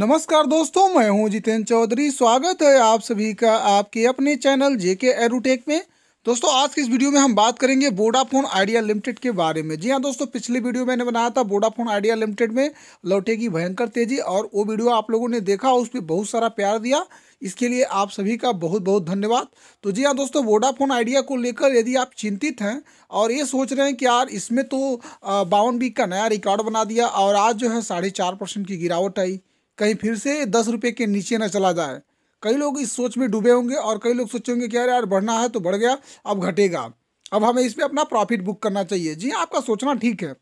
नमस्कार दोस्तों मैं हूं जितेंद्र चौधरी स्वागत है आप सभी का आपके अपने चैनल जेके एरोटेक में दोस्तों आज की इस वीडियो में हम बात करेंगे वोडाफोन आइडिया लिमिटेड के बारे में जी हाँ दोस्तों पिछली वीडियो मैंने बनाया था वोडाफोन आइडिया लिमिटेड में लौटेगी भयंकर तेजी और वो वीडियो आप लोगों ने देखा उस पर बहुत सारा प्यार दिया इसके लिए आप सभी का बहुत बहुत धन्यवाद तो जी हाँ दोस्तों वोडाफोन आइडिया को लेकर यदि आप चिंतित हैं और ये सोच रहे हैं कि यार इसमें तो बावन वीक का नया रिकॉर्ड बना दिया और आज जो है साढ़े चार परसेंट की गिरावट आई कहीं फिर से दस रुपये के नीचे ना चला जाए कई लोग इस सोच में डूबे होंगे और कई लोग सोचेंगे कि यार यार बढ़ना है तो बढ़ गया अब घटेगा अब हमें इस पर अपना प्रॉफिट बुक करना चाहिए जी आपका सोचना ठीक है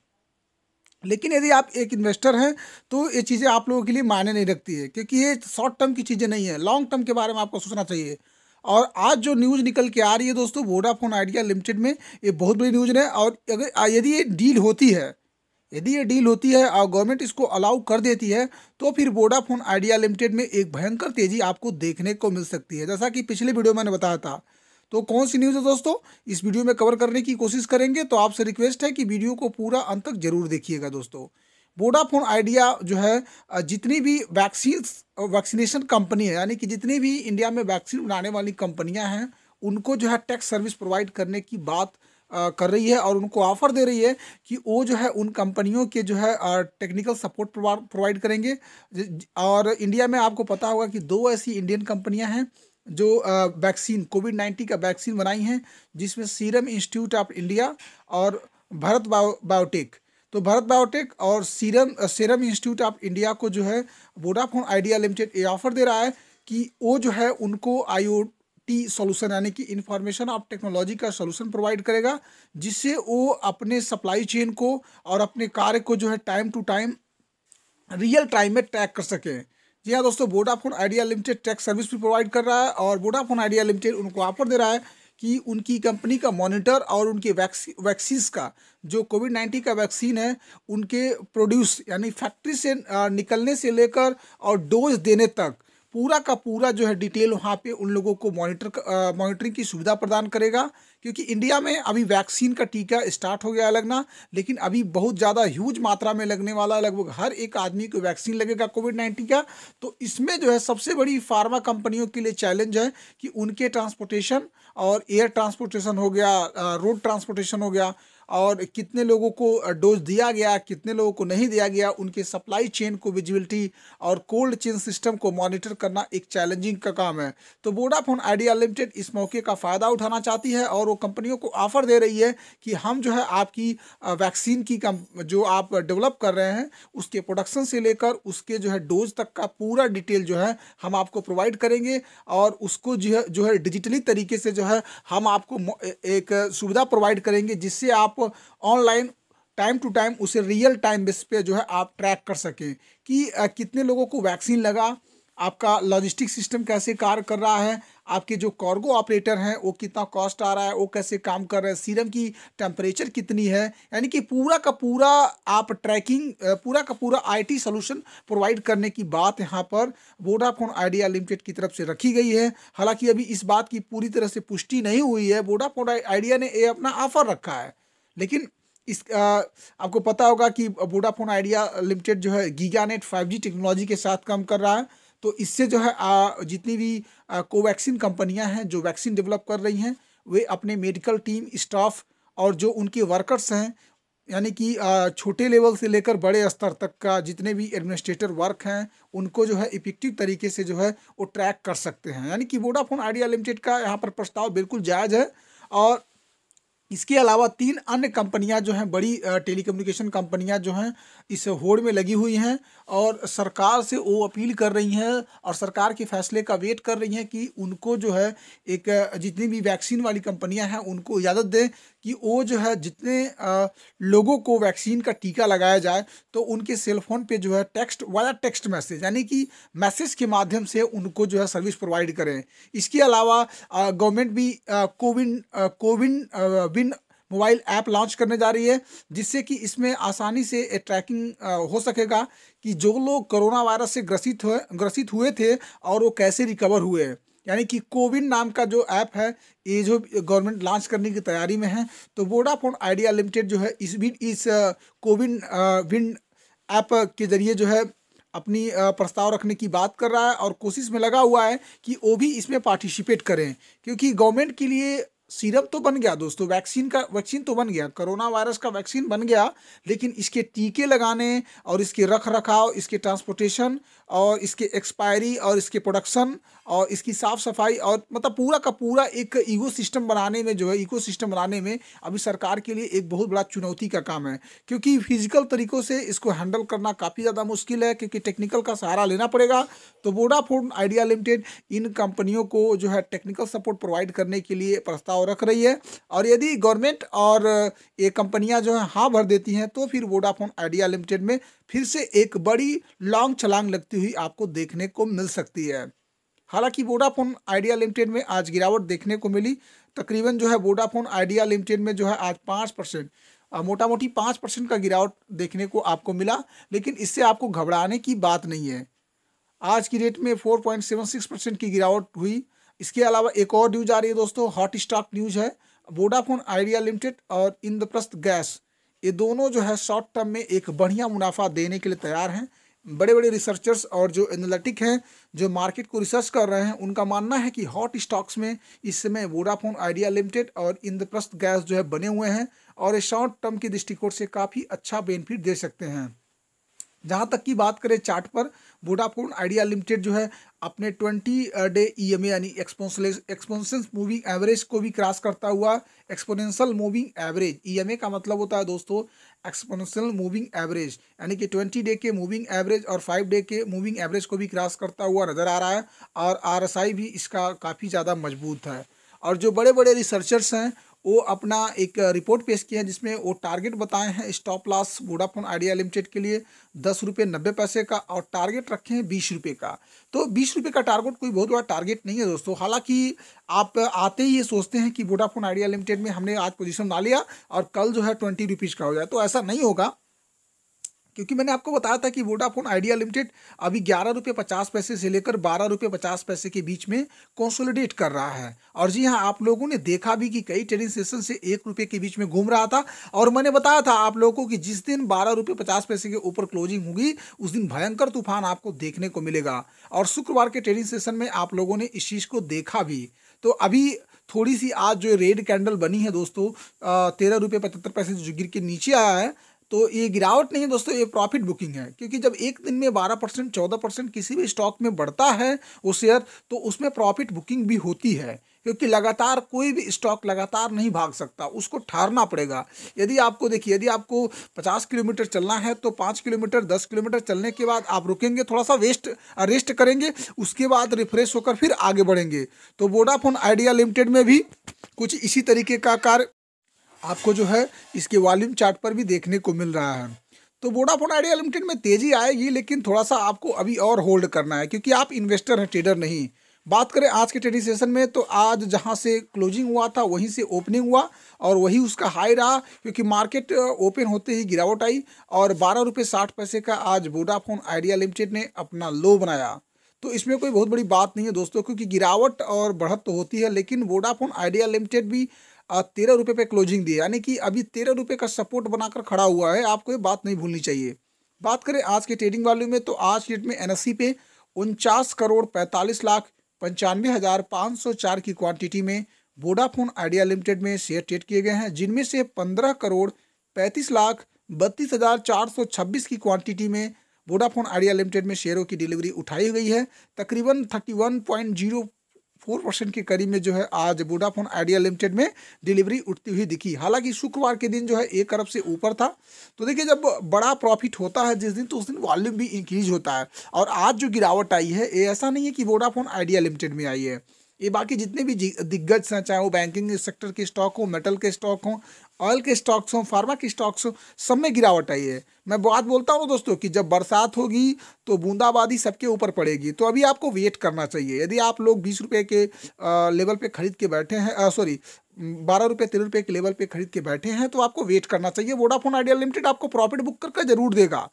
लेकिन यदि आप एक इन्वेस्टर हैं तो ये चीज़ें आप लोगों के लिए मायने नहीं रखती है क्योंकि ये शॉर्ट टर्म की चीज़ें नहीं है लॉन्ग टर्म के बारे में आपको सोचना चाहिए और आज जो न्यूज़ निकल के आ रही है दोस्तों वोडाफोन आइडिया लिमिटेड में ये बहुत बड़ी न्यूज़ है और अगर यदि ये डील होती है यदि ये डील होती है और गवर्नमेंट इसको अलाउ कर देती है तो फिर वोडाफोन आइडिया लिमिटेड में एक भयंकर तेजी आपको देखने को मिल सकती है जैसा कि पिछले वीडियो मैंने बताया था तो कौन सी न्यूज़ है दोस्तों इस वीडियो में कवर करने की कोशिश करेंगे तो आपसे रिक्वेस्ट है कि वीडियो को पूरा अंत तक जरूर देखिएगा दोस्तों वोडाफोन आइडिया जो है जितनी भी वैक्सीन वैक्सीनेशन कंपनी है यानी कि जितनी भी इंडिया में वैक्सीन बनाने वाली कंपनियाँ हैं उनको जो है टैक्स सर्विस प्रोवाइड करने की बात कर रही है और उनको ऑफ़र दे रही है कि वो जो है उन कंपनियों के जो है टेक्निकल सपोर्ट प्रोवाइड करेंगे और इंडिया में आपको पता होगा कि दो ऐसी इंडियन कंपनियां हैं जो वैक्सीन कोविड नाइन्टीन का वैक्सीन बनाई हैं जिसमें सीरम इंस्टीट्यूट ऑफ इंडिया और भारत बायो बायोटेक तो भारत बायोटेक और Serum Serum Institute of India को जो है वोडाफोन आइडिया लिमिटेड ये ऑफर दे रहा है कि वो जो है उनको आयो टी सॉल्यूशन यानी कि इंफॉर्मेशन ऑफ टेक्नोलॉजी का सॉल्यूशन प्रोवाइड करेगा जिससे वो अपने सप्लाई चेन को और अपने कार्य को जो है time to time real time में ट्रैक कर सकें जी हाँ दोस्तों Vodafone Idea Limited tax service भी प्रोवाइड कर रहा है और वोडाफोन आइडिया लिमिटेड उनको ऑफर दे रहा है कि उनकी कंपनी का मॉनिटर और उनके वैक्सी वैक्सीन का जो कोविड नाइन्टीन का वैक्सीन है उनके प्रोड्यूस यानी फैक्ट्री से निकलने से लेकर और डोज देने तक पूरा का पूरा जो है डिटेल वहाँ पे उन लोगों को मॉनिटर मॉनिटरिंग की सुविधा प्रदान करेगा क्योंकि इंडिया में अभी वैक्सीन का टीका स्टार्ट हो गया लगना लेकिन अभी बहुत ज़्यादा ह्यूज मात्रा में लगने वाला है लगभग हर एक आदमी को वैक्सीन लगेगा कोविड नाइन्टीन का तो इसमें जो है सबसे बड़ी फार्मा कंपनियों के लिए चैलेंज है कि उनके ट्रांसपोर्टेशन और एयर ट्रांसपोर्टेशन हो गया रोड ट्रांसपोर्टेशन हो गया और कितने लोगों को डोज दिया गया कितने लोगों को नहीं दिया गया उनके सप्लाई चेन को विजिबिलिटी और कोल्ड चेन सिस्टम को मॉनिटर करना एक चैलेंजिंग का काम है तो वोडाफोन आइडिया लिमिटेड इस मौके का फ़ायदा उठाना चाहती है और वो कंपनियों को ऑफर दे रही है कि हम जो है आपकी वैक्सीन की कम जो आप डेवलप कर रहे हैं उसके प्रोडक्शन से लेकर उसके जो है डोज तक का पूरा डिटेल जो है हम आपको प्रोवाइड करेंगे और उसको जो है जो है डिजिटली तरीके से जो है हम आपको एक सुविधा प्रोवाइड करेंगे जिससे आप ऑनलाइन टाइम टू टाइम उसे रियल टाइम बेस पे जो है आप ट्रैक कर सकें कि कितने लोगों को वैक्सीन लगा आपका लॉजिस्टिक सिस्टम कैसे कार्य कर रहा है आपके जो कार्गो ऑपरेटर हैं वो कितना कॉस्ट आ रहा है वो कैसे काम कर रहे हैं सीरम की टेम्परेचर कितनी है यानी कि पूरा का पूरा आप ट्रैकिंग पूरा का पूरा आईटी सॉल्यूशन प्रोवाइड करने की बात यहाँ पर वोडाफोन आइडिया लिमिटेड की तरफ से रखी गई है हालांकि अभी इस बात की पूरी तरह से पुष्टि नहीं हुई है वोडाफोन आइडिया ने ये अपना ऑफर रखा है लेकिन इस आ, आपको पता होगा कि वोडाफोन आइडिया लिमिटेड जो है गीगानेट 5G टेक्नोलॉजी के साथ काम कर रहा है तो इससे जो है आ, जितनी भी कोवैक्सीन कंपनियां हैं जो वैक्सीन डेवलप कर रही हैं वे अपने मेडिकल टीम स्टाफ और जो उनके वर्कर्स हैं यानी कि छोटे लेवल से लेकर बड़े स्तर तक का जितने भी एडमिनिस्ट्रेटर वर्क हैं उनको जो है इफेक्टिव तरीके से जो है वो ट्रैक कर सकते हैं यानी कि वोडाफोन आइडिया लिमिटेड का यहाँ पर प्रस्ताव बिल्कुल जायज़ है और इसके अलावा तीन अन्य कंपनियां जो हैं बड़ी टेलीकम्युनिकेशन कंपनियां जो हैं इस होड़ में लगी हुई हैं और सरकार से वो अपील कर रही हैं और सरकार के फैसले का वेट कर रही हैं कि उनको जो है एक जितनी भी वैक्सीन वाली कंपनियां हैं उनको इजाज़त दें कि वो जो है जितने लोगों को वैक्सीन का टीका लगाया जाए तो उनके सेलफोन पर जो है टेक्स्ट वाला टेक्स्ट मैसेज यानी कि मैसेज के माध्यम से उनको जो है सर्विस प्रोवाइड करें इसके अलावा गवर्नमेंट भी कोविन कोविन विभिन्न मोबाइल ऐप लॉन्च करने जा रही है जिससे कि इसमें आसानी से ट्रैकिंग हो सकेगा कि जो लोग कोरोना वायरस से ग्रसित हुए ग्रसित हुए थे और वो कैसे रिकवर हुए हैं यानी कि कोविन नाम का जो ऐप है ये जो गवर्नमेंट लॉन्च करने की तैयारी में है तो वोडाफोन आइडिया लिमिटेड जो है इस भी इस कोविन विन ऐप के ज़रिए जो है अपनी प्रस्ताव रखने की बात कर रहा है और कोशिश में लगा हुआ है कि वो भी इसमें पार्टिसिपेट करें क्योंकि गवर्नमेंट के लिए सीरम तो बन गया दोस्तों वैक्सीन का वैक्सीन तो बन गया कोरोना वायरस का वैक्सीन बन गया लेकिन इसके टीके लगाने और इसके रख रखाव इसके ट्रांसपोर्टेशन और इसके एक्सपायरी और इसके प्रोडक्शन और इसकी साफ़ सफाई और मतलब पूरा का पूरा एक ईगो सिस्टम बनाने में जो है ईको सिस्टम बनाने में अभी सरकार के लिए एक बहुत बड़ा चुनौती का काम है क्योंकि फिजिकल तरीक़ों से इसको हैंडल करना काफ़ी ज़्यादा मुश्किल है क्योंकि टेक्निकल का सहारा लेना पड़ेगा तो वोडाफोन आइडिया लिमिटेड इन कंपनियों को जो है टेक्निकल सपोर्ट प्रोवाइड करने के लिए प्रस्ताव दबाव रख रही है और यदि गवर्नमेंट और ये कंपनियां जो है हाँ भर देती हैं तो फिर वोडाफोन आइडिया लिमिटेड में फिर से एक बड़ी लॉन्ग छलांग लगती हुई आपको देखने को मिल सकती है हालांकि वोडाफोन आइडिया लिमिटेड में आज गिरावट देखने को मिली तकरीबन जो है वोडाफोन आइडिया लिमिटेड में जो है आज पाँच परसेंट मोटा मोटी पाँच परसेंट का गिरावट देखने को आपको मिला लेकिन इससे आपको घबराने की बात नहीं है आज की डेट में four point seven six percent की गिरावट हुई इसके अलावा एक और न्यूज आ रही है दोस्तों हॉट स्टॉक न्यूज है वोडाफोन आइडिया लिमिटेड और इंद्रप्रस्थ गैस ये दोनों जो है शॉर्ट टर्म में एक बढ़िया मुनाफा देने के लिए तैयार हैं बड़े बड़े रिसर्चर्स और जो एनालिटिक हैं जो मार्केट को रिसर्च कर रहे हैं उनका मानना है कि हॉट स्टॉक्स में इस समय वोडाफोन आइडिया लिमिटेड और इंद्रप्रस्थ गैस जो है बने हुए हैं और ये शॉर्ट टर्म के दृष्टिकोण से काफ़ी अच्छा बेनिफिट दे सकते हैं जहाँ तक की बात करें चार्ट पर वोडाफोन आइडिया लिमिटेड जो है अपने twenty day E M A यानी एक्सपोनस मूविंग एवरेज को भी क्रॉस करता हुआ exponential moving average E M A का मतलब होता है दोस्तों एक्सपोनेंशियल मूविंग एवरेज यानी कि ट्वेंटी डे के मूविंग एवरेज और फाइव डे के मूविंग एवरेज को भी क्रॉस करता हुआ नज़र आ रहा है और आर एस आई भी इसका काफ़ी ज़्यादा मजबूत है और जो बड़े बड़े रिसर्चर्स हैं वो अपना एक रिपोर्ट पेश किया है जिसमें वो टारगेट बताए हैं stop loss Vodafone Idea Limited के लिए दस रुपये नब्बे पैसे का और टारगेट रखे हैं बीस रुपये का तो बीस रुपये का टारगेट कोई बहुत बड़ा टारगेट नहीं है दोस्तों हालांकि आप आते ही ये सोचते हैं कि वोडाफोन आइडिया लिमिटेड में हमने आज पोजिशन ना लिया और कल जो है ट्वेंटी रुपीज़ का हो जाए तो ऐसा नहीं होगा क्योंकि मैंने आपको बताया था कि वोडाफोन आइडिया लिमिटेड अभी ग्यारह रुपये पचास पैसे से लेकर बारह रुपये पचास पैसे के बीच में कंसोलिडेट कर रहा है और जी हाँ आप लोगों ने देखा भी कि कई ट्रेडिंग सेशन से एक रुपये के बीच में घूम रहा था और मैंने बताया था आप लोगों को कि जिस दिन बारह रुपये पचास पैसे के ऊपर क्लोजिंग होगी उस दिन भयंकर तूफान आपको देखने को मिलेगा और शुक्रवार के ट्रेडिंग सेशन में आप लोगों ने इस चीज़ को देखा भी तो अभी थोड़ी सी आज जो रेड कैंडल बनी है दोस्तों तेरह रुपये पचहत्तर पैसे जो गिर के नीचे आया है तो ये गिरावट नहीं है दोस्तों ये प्रॉफिट बुकिंग है क्योंकि जब एक दिन में बारह परसेंट चौदह परसेंट किसी भी स्टॉक में बढ़ता है वो शेयर तो उसमें प्रॉफिट बुकिंग भी होती है क्योंकि लगातार कोई भी स्टॉक लगातार नहीं भाग सकता उसको ठहरना पड़ेगा यदि आपको देखिए यदि आपको पचास किलोमीटर चलना है तो पाँच किलोमीटर दस किलोमीटर चलने के बाद आप रुकेंगे थोड़ा सा वेस्ट रेस्ट करेंगे उसके बाद रिफ्रेश होकर फिर आगे बढ़ेंगे तो वोडाफोन आइडिया लिमिटेड में भी कुछ इसी तरीके का कार्य आपको जो है इसके वॉल्यूम चार्ट पर भी देखने को मिल रहा है तो वोडाफोन आइडिया लिमिटेड में तेज़ी आएगी लेकिन थोड़ा सा आपको अभी और होल्ड करना है क्योंकि आप इन्वेस्टर हैं ट्रेडर नहीं बात करें आज के ट्रेडिंग सेशन में तो आज जहां से क्लोजिंग हुआ था वहीं से ओपनिंग हुआ और वही उसका हाई रहा क्योंकि मार्केट ओपन होते ही गिरावट आई और बारह रुपये साठ पैसे का आज वोडाफोन आइडिया लिमिटेड ने अपना लो बनाया तो इसमें कोई बहुत बड़ी बात नहीं है दोस्तों क्योंकि गिरावट और बढ़त तो होती है लेकिन वोडाफोन आइडिया लिमिटेड भी तेरह रुपये पे क्लोजिंग दी यानी कि अभी तेरह रुपये का सपोर्ट बनाकर खड़ा हुआ है आपको ये बात नहीं भूलनी चाहिए बात करें आज के ट्रेडिंग वैल्यू में तो आज डेट में एन e पे उनचास करोड़ पैंतालीस लाख पंचानवे हज़ार पाँच सौ चार की क्वांटिटी में वोडाफोन आइडिया लिमिटेड में शेयर ट्रेड किए गए हैं जिनमें से पंद्रह करोड़ पैंतीस लाख बत्तीस हज़ार चार सौ छब्बीस की क्वांटिटी में वोडाफोन आइडिया लिमिटेड में शेयरों की डिलीवरी उठाई गई है तकरीबन thirty one point zero four percent के करीब में जो है आज वोडाफोन आइडिया लिमिटेड में डिलीवरी उठती हुई दिखी हालांकि शुक्रवार के दिन जो है एक अरब से ऊपर था तो देखिए जब बड़ा प्रॉफिट होता है जिस दिन तो उस दिन वॉल्यूम भी इंक्रीज होता है और आज जो गिरावट आई है ये ऐसा नहीं है कि वोडाफोन आइडिया लिमिटेड में आई है ये बाकी जितने भी दिग्गज हैं चाहे वो बैंकिंग सेक्टर के स्टॉक हो मेटल के स्टॉक हों ऑयल के स्टॉक्स हों फार्मा के स्टॉक्स हों सब में गिरावट आई है मैं बात बोलता हूँ दोस्तों कि जब बरसात होगी तो बूंदाबांदी सबके ऊपर पड़ेगी तो अभी आपको वेट करना चाहिए यदि आप लोग बीस रुपये के लेवल पे खरीद के बैठे हैं सॉरी बारह रुपये तेरह रुपये के लेवल पे खरीद के बैठे हैं तो आपको वेट करना चाहिए वोडाफोन आइडिया लिमिटेड आपको प्रॉफिट बुक करके जरूर देगा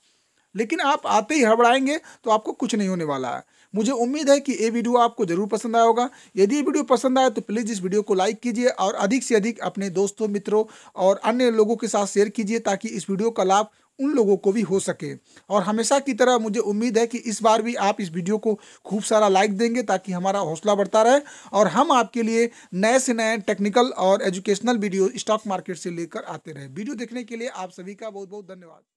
लेकिन आप आते ही हड़बड़ाएंगे तो आपको कुछ नहीं होने वाला है मुझे उम्मीद है कि ये वीडियो आपको ज़रूर पसंद आया होगा यदि ये वीडियो पसंद आए तो प्लीज़ इस वीडियो को लाइक कीजिए और अधिक से अधिक अपने दोस्तों मित्रों और अन्य लोगों के साथ शेयर कीजिए ताकि इस वीडियो का लाभ उन लोगों को भी हो सके और हमेशा की तरह मुझे उम्मीद है कि इस बार भी आप इस वीडियो को खूब सारा लाइक देंगे ताकि हमारा हौसला बढ़ता रहे और हम आपके लिए नए से नए टेक्निकल और एजुकेशनल वीडियो स्टॉक मार्केट से लेकर आते रहे वीडियो देखने के लिए आप सभी का बहुत बहुत धन्यवाद